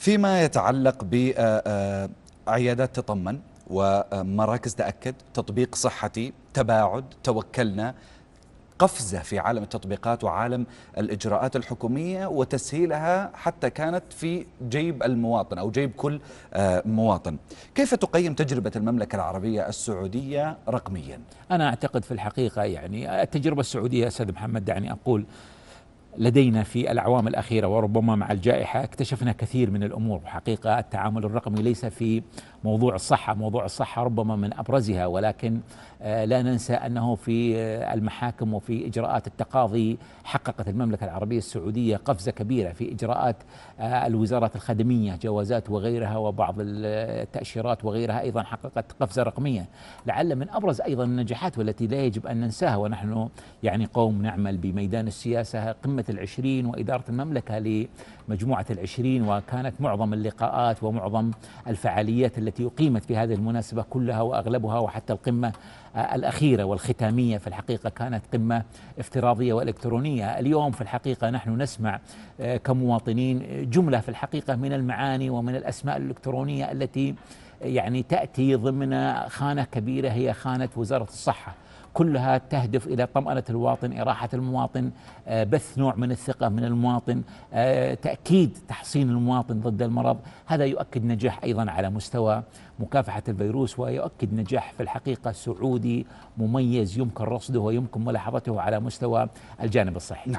فيما يتعلق بعيادات تطمن ومراكز تأكد تطبيق صحتي تباعد توكلنا قفزة في عالم التطبيقات وعالم الإجراءات الحكومية وتسهيلها حتى كانت في جيب المواطن أو جيب كل مواطن كيف تقيم تجربة المملكة العربية السعودية رقميا؟ أنا أعتقد في الحقيقة يعني التجربة السعودية أستاذ محمد دعني أقول لدينا في الأعوام الأخيرة وربما مع الجائحة اكتشفنا كثير من الأمور حقيقة التعامل الرقمي ليس في موضوع الصحة موضوع الصحة ربما من أبرزها ولكن آه، لا ننسى أنه في آه، المحاكم وفي إجراءات التقاضي حققت المملكة العربية السعودية قفزة كبيرة في إجراءات آه، الوزارات الخدمية جوازات وغيرها وبعض التأشيرات وغيرها أيضا حققت قفزة رقمية لعل من أبرز أيضا النجاحات والتي لا يجب أن ننساها ونحن يعني قوم نعمل بميدان السياسة قمة العشرين وإدارة المملكة لمجموعة العشرين وكانت معظم اللقاءات ومعظم الفعاليات التي أقيمت في هذه المناسبة كلها وأغلبها وحتى القمة الأخيرة والختامية في الحقيقة كانت قمة افتراضية وإلكترونية اليوم في الحقيقة نحن نسمع آه، كمواطنين جملة في الحقيقة من المعاني ومن الأسماء الإلكترونية التي يعني تأتي ضمن خانة كبيرة هي خانة وزارة الصحة كلها تهدف إلى طمأنة الواطن إراحة المواطن آه، بث نوع من الثقة من المواطن آه، تأكيد تحصين المواطن ضد المرض هذا يؤكد نجاح أيضا على مستوى مكافحة الفيروس ويؤكد نجاح في الحقيقة سعودي مميز يمكن رصده ويمكن ملاحظته على مستوى الجانب الصحي نعم.